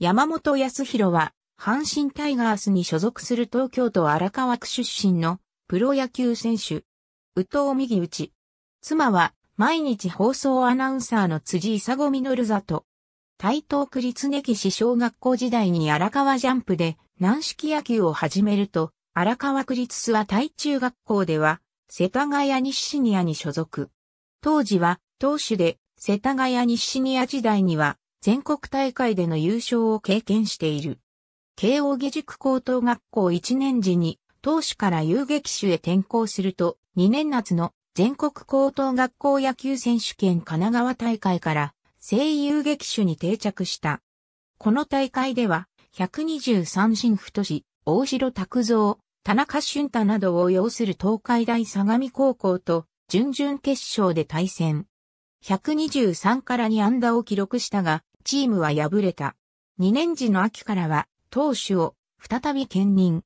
山本康弘は、阪神タイガースに所属する東京都荒川区出身のプロ野球選手。宇藤右内。妻は、毎日放送アナウンサーの辻伊佐子実里。台東区立根岸小学校時代に荒川ジャンプで軟式野球を始めると、荒川区立諏訪台中学校では、世田谷西シニアに所属。当時は、投手で、世田谷西シニア時代には、全国大会での優勝を経験している。慶応義塾高等学校1年時に、投手から遊撃手へ転校すると、2年夏の全国高等学校野球選手権神奈川大会から、正遊撃手に定着した。この大会では、123新府とし、大城拓三、田中俊太などを擁する東海大相模高校と、準々決勝で対戦。123から2安打を記録したが、チームは敗れた。2年時の秋からは、投手を再び兼任。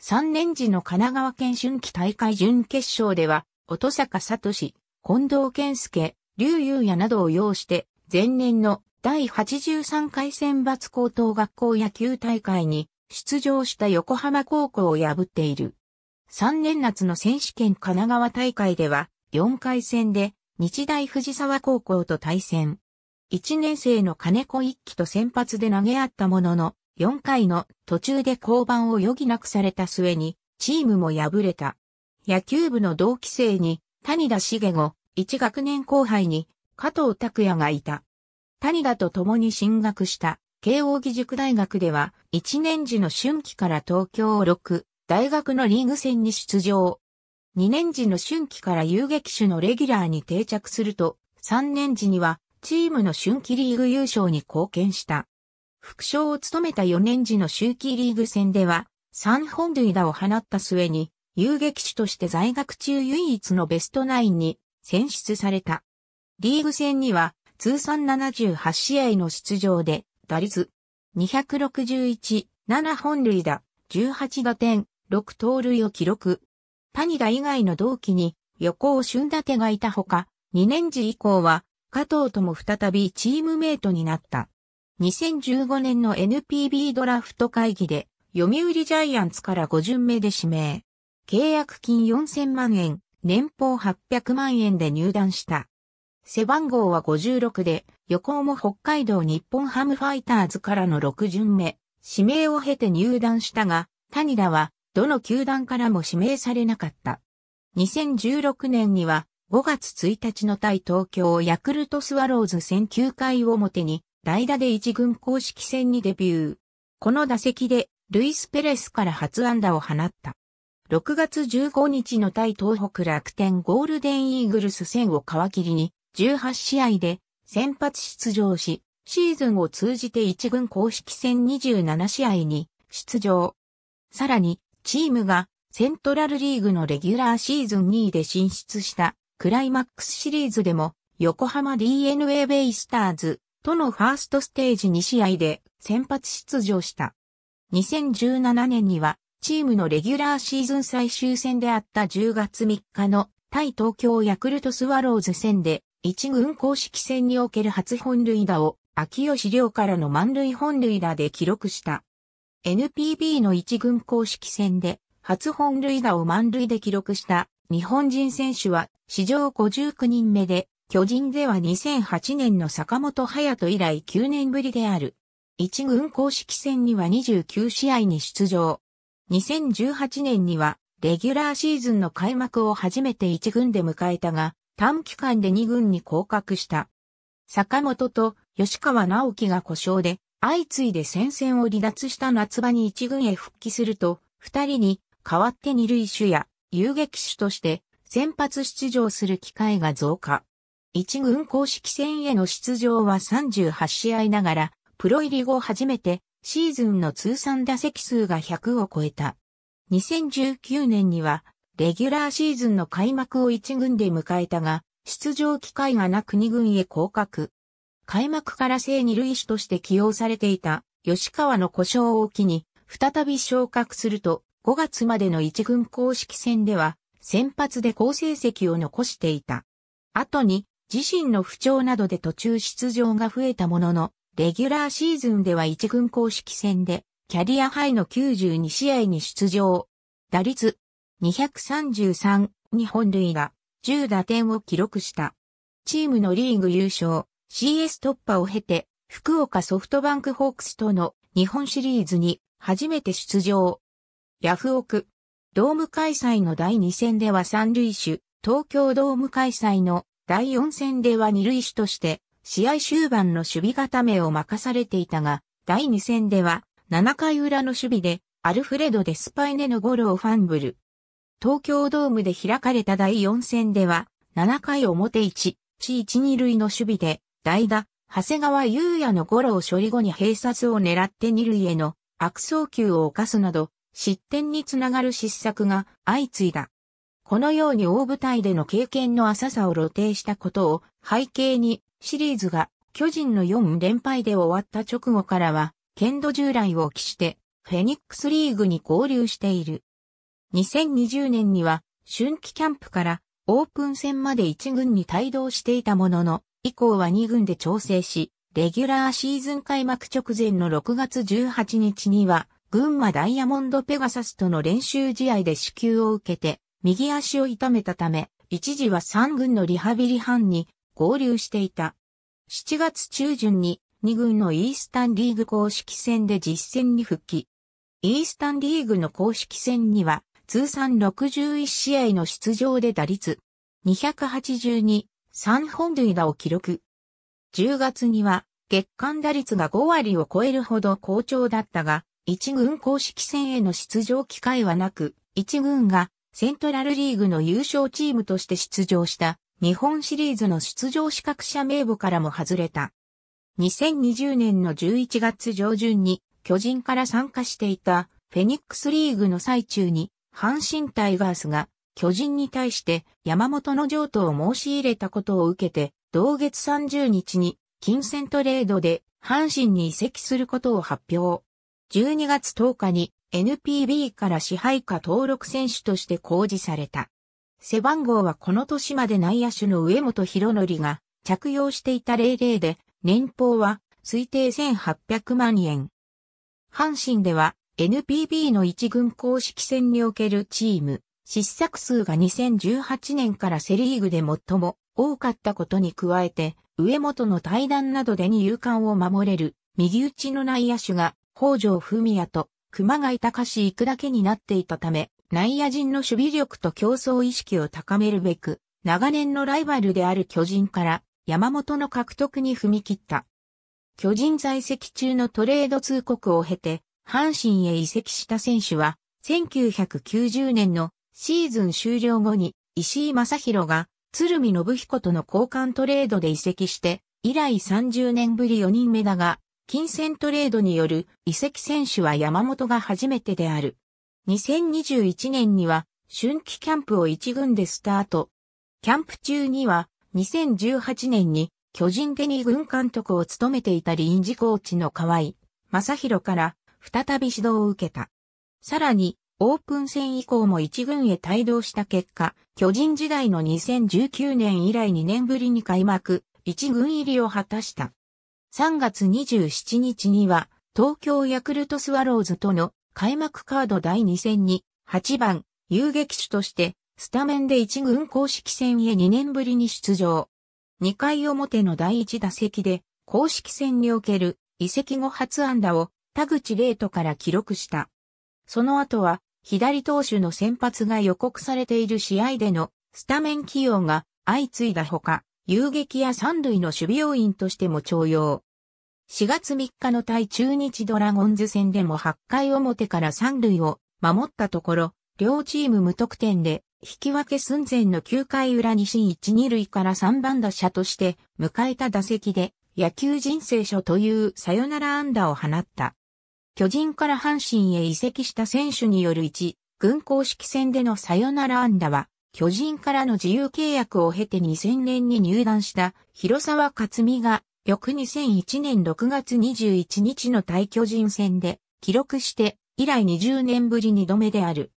3年時の神奈川県春季大会準決勝では、音坂聡、近藤健介、竜優也などを擁して、前年の第83回選抜高等学校野球大会に出場した横浜高校を破っている。3年夏の選手権神奈川大会では4回戦で日大藤沢高校と対戦。1年生の金子一輝と先発で投げ合ったものの、4回の途中で降板を余儀なくされた末に、チームも敗れた。野球部の同期生に、谷田茂吾、一学年後輩に、加藤拓也がいた。谷田と共に進学した、慶応義塾大学では、1年時の春季から東京6、大学のリーグ戦に出場。2年時の春季から遊撃手のレギュラーに定着すると、3年時にはチームの春季リーグ優勝に貢献した。副賞を務めた4年時の秋季リーグ戦では、3本塁打を放った末に、遊撃手として在学中唯一のベストナインに選出された。リーグ戦には通算78試合の出場で打率261、7本塁打、18打点、6盗塁を記録。谷田以外の同期に横尾俊立がいたほか、2年時以降は加藤とも再びチームメイトになった。2015年の NPB ドラフト会議で、読売ジャイアンツから5巡目で指名。契約金4000万円、年俸800万円で入団した。背番号は56で、横尾も北海道日本ハムファイターズからの6巡目、指名を経て入団したが、谷田は、どの球団からも指名されなかった。2016年には、5月1日の対東京ヤクルトスワローズ戦9回表に代打で1軍公式戦にデビュー。この打席でルイス・ペレスから初安打を放った。6月15日の対東北楽天ゴールデンイーグルス戦を皮切りに18試合で先発出場し、シーズンを通じて1軍公式戦27試合に出場。さらに、チームがセントラルリーグのレギュラーシーズン2位で進出したクライマックスシリーズでも、横浜 DNA ベイスターズとのファーストステージ2試合で先発出場した。2017年には、チームのレギュラーシーズン最終戦であった10月3日の対東京ヤクルトスワローズ戦で一軍公式戦における初本塁打を秋吉良からの満塁本塁打で記録した。NPB の一軍公式戦で初本塁打を満塁で記録した日本人選手は史上59人目で、巨人では2008年の坂本隼人以来9年ぶりである。一軍公式戦には29試合に出場。2018年には、レギュラーシーズンの開幕を初めて一軍で迎えたが、短期間で二軍に降格した。坂本と吉川直樹が故障で、相次いで戦線を離脱した夏場に一軍へ復帰すると、二人に代わって二塁手や遊撃手として先発出場する機会が増加。一軍公式戦への出場は38試合ながら、プロ入り後初めてシーズンの通算打席数が100を超えた。2019年には、レギュラーシーズンの開幕を一軍で迎えたが、出場機会がなく二軍へ降格。開幕から正二塁手として起用されていた吉川の故障を機に、再び昇格すると、5月までの一軍公式戦では、先発で好成績を残していた。後に、自身の不調などで途中出場が増えたものの、レギュラーシーズンでは一軍公式戦で、キャリアハイの92試合に出場。打率233、日本塁打、10打点を記録した。チームのリーグ優勝、CS 突破を経て、福岡ソフトバンクホークスとの日本シリーズに初めて出場。ヤフオク。ドーム開催の第2戦では三塁手、東京ドーム開催の第4戦では二塁手として、試合終盤の守備固めを任されていたが、第2戦では7回裏の守備で、アルフレド・デスパイネのゴロをファンブル。東京ドームで開かれた第4戦では、7回表1、地1、2塁の守備で、代打、長谷川優也のゴロを処理後に併殺を狙って2塁への悪送球を犯すなど、失点につながる失策が相次いだ。このように大舞台での経験の浅さを露呈したことを背景にシリーズが巨人の4連敗で終わった直後からは、剣道従来を期してフェニックスリーグに合流している。2020年には春季キャンプからオープン戦まで1軍に帯同していたものの、以降は2軍で調整し、レギュラーシーズン開幕直前の6月18日には群馬ダイヤモンドペガサスとの練習試合で支給を受けて、右足を痛めたため、一時は3軍のリハビリ班に合流していた。7月中旬に2軍のイースタンリーグ公式戦で実戦に復帰。イースタンリーグの公式戦には、通算61試合の出場で打率282、3本塁打を記録。10月には月間打率が5割を超えるほど好調だったが、一軍公式戦への出場機会はなく、一軍がセントラルリーグの優勝チームとして出場した日本シリーズの出場資格者名簿からも外れた。2020年の11月上旬に巨人から参加していたフェニックスリーグの最中に阪神タイガースが巨人に対して山本の譲渡を申し入れたことを受けて同月30日に金銭トレードで阪神に移籍することを発表。12月10日に NPB から支配下登録選手として公示された。背番号はこの年まで内野手の上本博則が着用していた00で、年俸は推定1800万円。阪神では NPB の一軍公式戦におけるチーム、失策数が2018年からセリーグで最も多かったことに加えて、上本の対談などで二遊間を守れる右打ちの内野手が北条文也と熊谷隆行くだけになっていたため、内野陣の守備力と競争意識を高めるべく、長年のライバルである巨人から山本の獲得に踏み切った。巨人在籍中のトレード通告を経て、阪神へ移籍した選手は、1990年のシーズン終了後に石井正宏が鶴見信彦との交換トレードで移籍して、以来30年ぶり4人目だが、金銭トレードによる移籍選手は山本が初めてである。2021年には春季キャンプを一軍でスタート。キャンプ中には2018年に巨人ニー軍監督を務めていた臨時コーチの河合正宏から再び指導を受けた。さらに、オープン戦以降も一軍へ帯同した結果、巨人時代の2019年以来2年ぶりに開幕、一軍入りを果たした。3月27日には、東京ヤクルトスワローズとの開幕カード第2戦に、8番、遊撃手として、スタメンで1軍公式戦へ2年ぶりに出場。2回表の第1打席で、公式戦における移籍後初安打を田口玲斗から記録した。その後は、左投手の先発が予告されている試合でのスタメン起用が相次いだほか、遊撃や三塁の守備要員としても徴用。4月3日の対中日ドラゴンズ戦でも8回表から三塁を守ったところ、両チーム無得点で引き分け寸前の9回裏に新1、2塁から3番打者として迎えた打席で野球人生初というサヨナラ安打を放った。巨人から阪神へ移籍した選手による1、軍公式戦でのサヨナラ安打は巨人からの自由契約を経て2000年に入団した広沢克美が翌2001年6月21日の対巨人戦で記録して以来20年ぶり2度目である。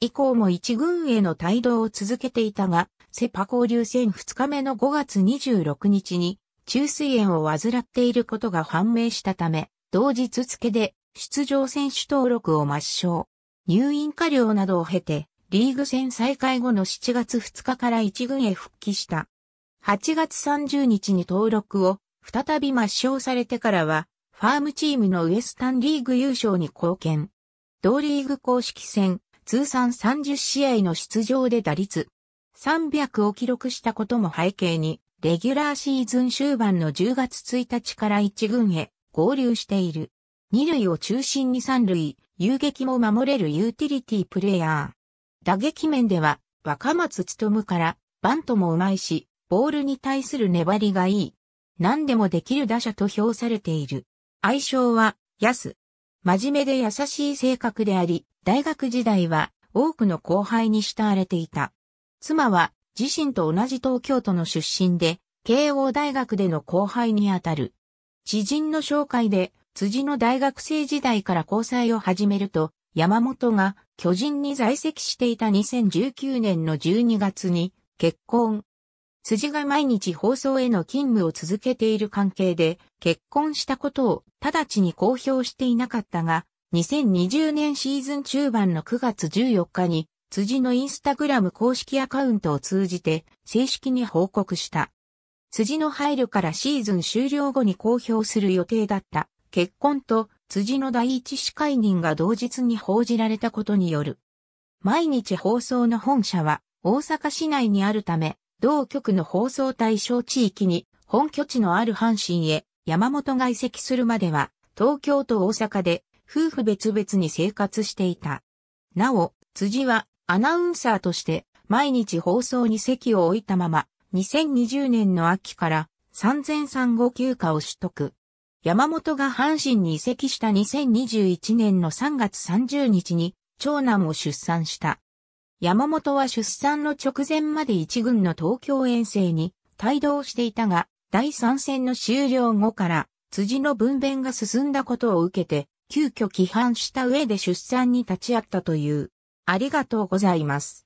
以降も一軍への帯同を続けていたが、セパ交流戦2日目の5月26日に中水炎を患っていることが判明したため、同日付で出場選手登録を抹消。入院過料などを経て、リーグ戦再開後の7月2日から1軍へ復帰した。8月30日に登録を再び抹消されてからは、ファームチームのウエスタンリーグ優勝に貢献。同リーグ公式戦、通算30試合の出場で打率300を記録したことも背景に、レギュラーシーズン終盤の10月1日から1軍へ合流している。2塁を中心に3塁、遊撃も守れるユーティリティプレイヤー。打撃面では、若松むから、バントもうまいし、ボールに対する粘りがいい。何でもできる打者と評されている。愛称は、安。真面目で優しい性格であり、大学時代は多くの後輩に慕われていた。妻は自身と同じ東京都の出身で、慶応大学での後輩にあたる。知人の紹介で、辻の大学生時代から交際を始めると、山本が巨人に在籍していた2019年の12月に結婚。辻が毎日放送への勤務を続けている関係で結婚したことを直ちに公表していなかったが、2020年シーズン中盤の9月14日に辻のインスタグラム公式アカウントを通じて正式に報告した。辻の配慮からシーズン終了後に公表する予定だった結婚と辻の第一司会人が同日に報じられたことによる。毎日放送の本社は大阪市内にあるため、同局の放送対象地域に本拠地のある阪神へ山本が移籍するまでは東京と大阪で夫婦別々に生活していた。なお、辻はアナウンサーとして毎日放送に席を置いたまま2020年の秋から3 0 0 3号休暇を取得。山本が阪神に移籍した2021年の3月30日に長男を出産した。山本は出産の直前まで一軍の東京遠征に帯同していたが、第3戦の終了後から辻の分娩が進んだことを受けて、急遽規範した上で出産に立ち会ったという。ありがとうございます。